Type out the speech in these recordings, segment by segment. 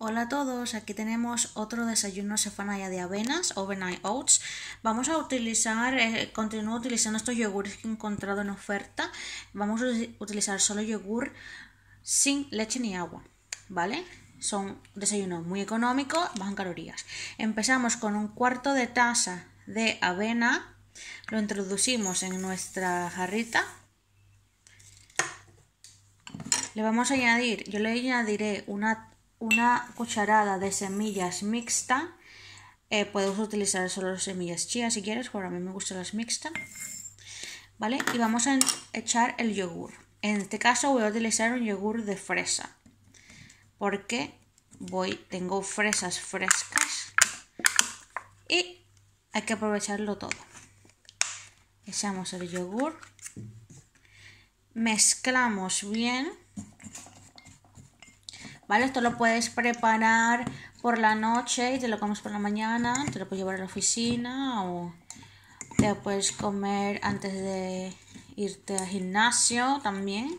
Hola a todos, aquí tenemos otro desayuno sefanaya de avenas, overnight oats. Vamos a utilizar, eh, continúo utilizando estos yogures que he encontrado en oferta. Vamos a utilizar solo yogur sin leche ni agua, ¿vale? Son desayunos muy económicos, bajan calorías. Empezamos con un cuarto de taza de avena, lo introducimos en nuestra jarrita. Le vamos a añadir, yo le añadiré una una cucharada de semillas mixta. Eh, puedes utilizar solo semillas chía si quieres, pero a mí me gustan las mixtas. ¿Vale? Y vamos a echar el yogur. En este caso voy a utilizar un yogur de fresa. Porque voy, tengo fresas frescas. Y hay que aprovecharlo todo. Echamos el yogur. Mezclamos bien. ¿vale? Esto lo puedes preparar por la noche y te lo comes por la mañana, te lo puedes llevar a la oficina o te lo puedes comer antes de irte al gimnasio también.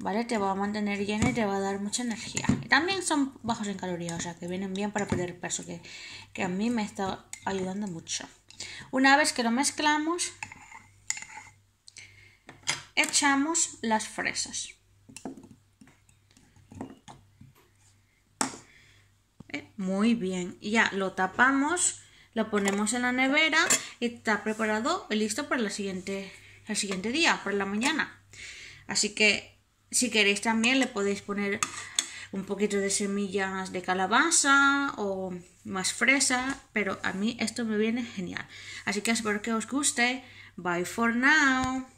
¿Vale? Te va a mantener lleno y te va a dar mucha energía. Y también son bajos en calorías, o sea que vienen bien para perder peso, que, que a mí me está ayudando mucho. Una vez que lo mezclamos, echamos las fresas. Muy bien, ya lo tapamos, lo ponemos en la nevera y está preparado y listo para siguiente, el siguiente día, por la mañana. Así que si queréis también le podéis poner un poquito de semillas de calabaza o más fresa, pero a mí esto me viene genial. Así que espero que os guste. Bye for now.